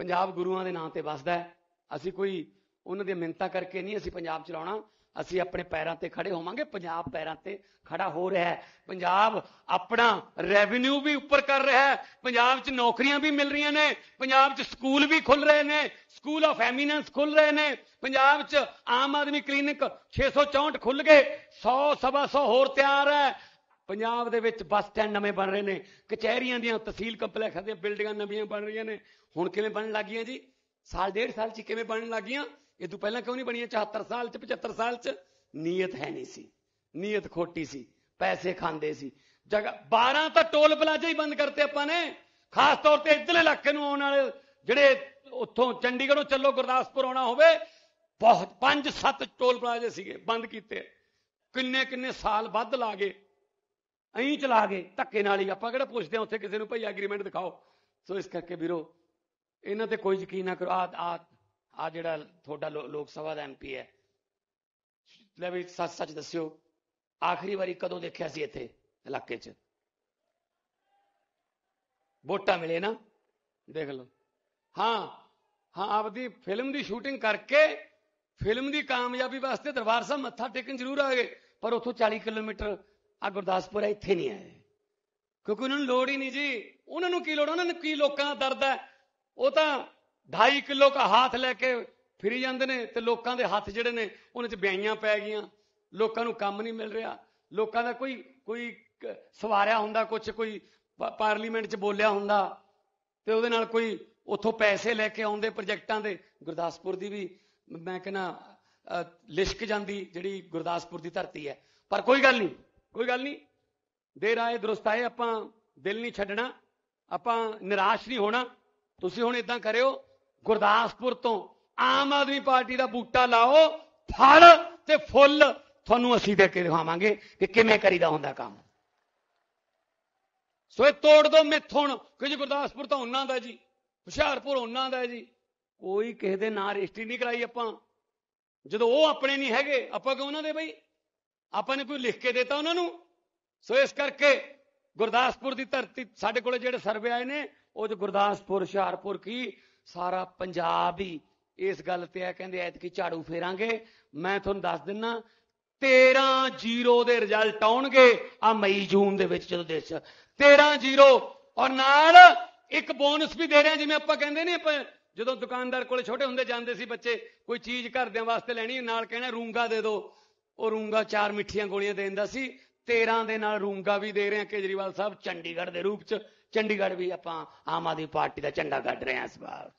ਪੰਜਾਬ ਗੁਰੂਆਂ ਦੇ ਨਾਂ ਤੇ ਵਸਦਾ ਹੈ ਅਸੀਂ ਕੋਈ ਉਹਨਾਂ ਦੀ ਮਿੰਤਾ ਕਰਕੇ ਨਹੀਂ ਅਸੀਂ ਪੰਜਾਬ ਚਲਾਉਣਾ ਅਸੀਂ ਆਪਣੇ ਪੈਰਾਂ ਤੇ ਖੜੇ ਹੋਵਾਂਗੇ ਪੰਜਾਬ ਪੈਰਾਂ ਤੇ ਖੜਾ ਹੋ ਰਿਹਾ ਹੈ ਪੰਜਾਬ ਆਪਣਾ ਰੈਵਨਿਊ ਵੀ ਉੱਪਰ ਕਰ ਰਿਹਾ ਹੈ ਪੰਜਾਬ 'ਚ ਨੌਕਰੀਆਂ ਵੀ ਮਿਲ ਰਹੀਆਂ ਨੇ ਪੰਜਾਬ 'ਚ ਸਕੂਲ ਵੀ ਖੁੱਲ ਰਹੇ ਨੇ ਸਕੂਲ ਆਫ ਐਮੀਨੈਂਸ ਖੁੱਲ ਰਹੇ ਨੇ ਪੰਜਾਬ 'ਚ ਆਮ ਆਦਮੀ ਕਲੀਨਿਕ 664 ਖੁੱਲ ਗਏ 100 ਸਵਾ 100 ਹੋਰ ਤਿਆਰ ਹੈ ਪੰਜਾਬ ਦੇ ਵਿੱਚ ਬੱਸ ਸਟੈਂਡ ਨਵੇਂ ਬਣ ਰਹੇ ਨੇ ਕਚਹਿਰੀਆਂ ਦੀਆਂ ਤਹਿਸੀਲ ਕੰਪਲੈਕਸਾਂ ਦੀਆਂ ਬਿਲਡਿੰਗਾਂ ਨਵੀਆਂ ਬਣ ਰਹੀਆਂ ਨੇ ਹੁਣ ਕਿਵੇਂ ਬਣਨ ਲੱਗੀਆਂ ਜੀ ਸਾਲ ਡੇਢ ਸਾਲ 'ਚ ਕਿਵੇਂ ਬਣਨ ਲੱਗੀਆਂ ਇਹ ਤੋਂ ਪਹਿਲਾਂ ਕਿਉਂ ਨਹੀਂ ਬਣੀਆਂ 74 ਸਾਲ 'ਚ 75 ਸਾਲ 'ਚ ਨੀਅਤ ਹੈ ਨਹੀਂ ਸੀ ਨੀਅਤ ਖੋਟੀ ਸੀ ਪੈਸੇ ਖਾਂਦੇ ਸੀ ਜਗਾ 12 ਤਾਂ ਟੋਲ ਪਲਾਜ਼ੇ ਹੀ ਬੰਦ ਕਰਤੇ ਆਪਾਂ ਨੇ ਖਾਸ ਤੌਰ ਤੇ ਇਧਰਲੇ ਇਲਾਕੇ ਨੂੰ ਆਉਣ ਵਾਲੇ ਜਿਹੜੇ ਉੱਥੋਂ ਚੰਡੀਗੜ੍ਹੋਂ ਚੱਲੋ ਗੁਰਦਾਸਪੁਰ ਆਉਣਾ ਹੋਵੇ ਬਹੁਤ 5-7 ਟੋਲ ਪਲਾਜ਼ੇ ਸੀਗੇ ਬੰਦ ਕੀਤੇ ਕਿੰਨੇ ਕਿੰਨੇ ਸਾਲ ਵੱਧ ਲਾਗੇ ਐਂ ਚਲਾ ਗਏ ਧੱਕੇ ਨਾਲ ਹੀ ਆਪਾਂ ਕਿਹੜਾ ਪੁੱਛਦੇ ਆ ਉੱਥੇ ਕਿਸੇ ਨੂੰ ਭਈ ਐਗਰੀਮੈਂਟ ਦਿਖਾਓ ਸੋ ਇਸ ਕਰਕੇ ਵੀਰੋ ਇਹਨਾਂ ਤੇ ਕੋਈ ਯਕੀਨ ਨਾ ਕਰੋ ਆ ਆ ਆ ਜਿਹੜਾ ਤੁਹਾਡਾ ਲੋਕ ਸਭਾ ਦਾ ਐਮਪੀ ਹੈ ਲੈ ਵੀ ਸੱਚ ਸੱਚ ਦੱਸਿਓ ਆਖਰੀ ਵਾਰੀ ਕਦੋਂ ਦੇਖਿਆ ਸੀ ਇੱਥੇ ਇਲਾਕੇ 'ਚ ਵੋਟਾਂ ਮਿਲੇ ਨਾ ਦੇਖ ਲਓ ਹਾਂ ਹਾਂ ਆਪਦੀ ਫਿਲਮ ਦੀ ਸ਼ੂਟਿੰਗ ਕਰਕੇ ਫਿਲਮ ਦੀ ਕਾਮਯਾਬੀ ਵਾਸਤੇ ਦਰਬਾਰ ਸਾਹਿਬ ਮੱਥਾ ਟੇਕਣ ਜ਼ਰੂਰ ਆ ਗਏ ਪਰ ਉੱਥੋਂ 40 ਕਿਲੋਮੀਟਰ ਆ ਗੁਰਦਾਸਪੁਰ ਇੱਥੇ ਨਹੀਂ ਆਏ ਕਿਉਂਕਿ ਉਹਨਾਂ ਨੂੰ ਲੋੜ ਹੀ ਨਹੀਂ ਜੀ ਉਹਨਾਂ ਨੂੰ ਕੀ ਲੋੜ ਉਹਨਾਂ ਨੂੰ ਕੀ ਲੋਕਾਂ ਦਾ ਦਰਦ ਹੈ ਉਹ ਤਾਂ 2.5 ਕਿਲੋ ਦਾ ਹੱਥ ਲੈ ਕੇ ਫਿਰੀ ਜਾਂਦੇ ਨੇ ਤੇ ਲੋਕਾਂ ਦੇ ਹੱਥ ਜਿਹੜੇ ਨੇ ਉਹਨਾਂ 'ਚ ਬਿਆਈਆਂ ਪੈ ਗਈਆਂ ਲੋਕਾਂ ਨੂੰ ਕੰਮ ਨਹੀਂ ਮਿਲ ਰਿਹਾ ਲੋਕਾਂ ਦਾ ਕੋਈ ਕੋਈ ਸਵਾਰਿਆ ਹੁੰਦਾ ਕੁਝ ਕੋਈ ਪਾਰਲੀਮੈਂਟ 'ਚ ਬੋਲਿਆ ਹੁੰਦਾ ਤੇ ਉਹਦੇ ਨਾਲ ਕੋਈ ਉੱਥੋਂ ਪੈਸੇ ਲੈ ਕੇ ਆਉਂਦੇ ਪ੍ਰੋਜੈਕਟਾਂ ਦੇ ਗੁਰਦਾਸਪੁਰ ਦੀ ਵੀ ਮੈਂ ਕਹਿੰਦਾ ਲਿਸ਼ਕ ਜਾਂਦੀ ਜਿਹੜੀ ਗੁਰਦਾਸਪੁਰ ਦੀ ਧਰਤੀ ਹੈ ਪਰ ਕੋਈ ਗੱਲ ਨਹੀਂ ਕੋਈ ਗੱਲ ਨਹੀਂ ਦੇਰ ਆਏ ਦਰਸਤ ਆਏ ਆਪਾਂ ਦਿਲ ਨਹੀਂ ਛੱਡਣਾ ਆਪਾਂ ਨਿਰਾਸ਼ ਨਹੀਂ ਹੋਣਾ ਤੁਸੀਂ ਹੁਣ ਇਦਾਂ ਕਰਿਓ ਗੁਰਦਾਸਪੁਰ ਤੋਂ ਆਮ ਆਦਮੀ ਪਾਰਟੀ ਦਾ ਬੂਟਾ ਲਾਓ ਫਲ ਤੇ ਫੁੱਲ ਤੁਹਾਨੂੰ ਅਸੀਂ ਦੇ ਕੇ ਦਿਖਾਵਾਂਗੇ ਕਿ ਕਿਵੇਂ ਕਰੀਦਾ ਹੁੰਦਾ ਕੰਮ ਸੋਏ ਤੋੜ ਦੋ ਮਿੱਥੋਂ ਕਿਉਂਕਿ ਗੁਰਦਾਸਪੁਰ ਤਾਂ ਉਹਨਾਂ ਦਾ ਜੀ ਹੁਸ਼ਿਆਰਪੁਰ ਉਹਨਾਂ ਦਾ ਜੀ ਕੋਈ ਕਿਸੇ ਦੇ ਨਾਂ ਰਜਿਸਟਰੀ ਨਹੀਂ ਕਰਾਈ ਆਪਾਂ ਜਦੋਂ ਉਹ ਆਪਣੇ ਨਹੀਂ ਹੈਗੇ ਆਪਾਂ ਕਿਉਂ ਉਹਨਾਂ ਦੇ ਬਈ ਆਪਾਂ ਨੇ ਕੋਈ ਲਿਖ ਕੇ ਦਿੱਤਾ ਉਹਨਾਂ ਨੂੰ ਸੋ ਇਸ ਕਰਕੇ ਗੁਰਦਾਸਪੁਰ ਦੀ ਧਰਤੀ ਸਾਡੇ ਕੋਲੇ ਜਿਹੜੇ ਸਰਵੇ ਆਏ ਨੇ ਉਹ ਜੋ ਗੁਰਦਾਸਪੁਰ ਹੁਸ਼ਿਆਰਪੁਰ ਕੀ ਸਾਰਾ ਪੰਜਾਬ ਹੀ ਇਸ ਗੱਲ ਤੇ ਆ ਕਹਿੰਦੇ ਐਤਕੀ ਝਾੜੂ ਫੇਰਾਂਗੇ ਮੈਂ ਤੁਹਾਨੂੰ ਦੱਸ ਦਿੰਨਾ 13-0 ਦੇ ਰਿਜ਼ਲਟ ਆਉਣਗੇ ਆ ਮਈ ਜੂਨ ਦੇ ਵਿੱਚ ਜਦੋਂ ਦੇਸ਼ 13-0 ਔਰ ਨਾਲ ਇੱਕ ਬੋਨਸ ਵੀ ਦੇ ਰਹੇ ਜਿਵੇਂ ਆਪਾਂ ਕਹਿੰਦੇ ਨੇ ਆਪਾਂ ਜਦੋਂ ਦੁਕਾਨਦਾਰ ਕੋਲੇ ਛੋਟੇ ਹੁੰਦੇ ਜਾਂਦੇ ਸੀ ਬੱਚੇ ਕੋਈ ਚੀਜ਼ ਘਰਦਿਆਂ ਵਾਸਤੇ ਲੈਣੀ ਨਾਲ ਕਹਿਣਾ ਰੂੰਗਾ ਦੇ ਦਿਓ ਉਹ ਰੂੰਗਾ ਚਾਰ ਮਿੱਠੀਆਂ ਗੋਲੀਆਂ ਦੇ ਦਿੰਦਾ ਸੀ 13 ਦੇ ਨਾਲ ਰੂੰਗਾ ਵੀ ਦੇ ਰਹੇ ਆ ਕੇਜਰੀਵਾਲ ਸਾਹਿਬ ਚੰਡੀਗੜ੍ਹ ਦੇ ਰੂਪ ਚ ਚੰਡੀਗੜ੍ਹ ਵੀ ਆਪਾਂ ਆਮ ਆਦਮੀ ਪਾਰਟੀ ਦਾ ਝੰਡਾ ਗੱਡ ਰਹੇ ਹਾਂ ਇਸ ਵਾਰ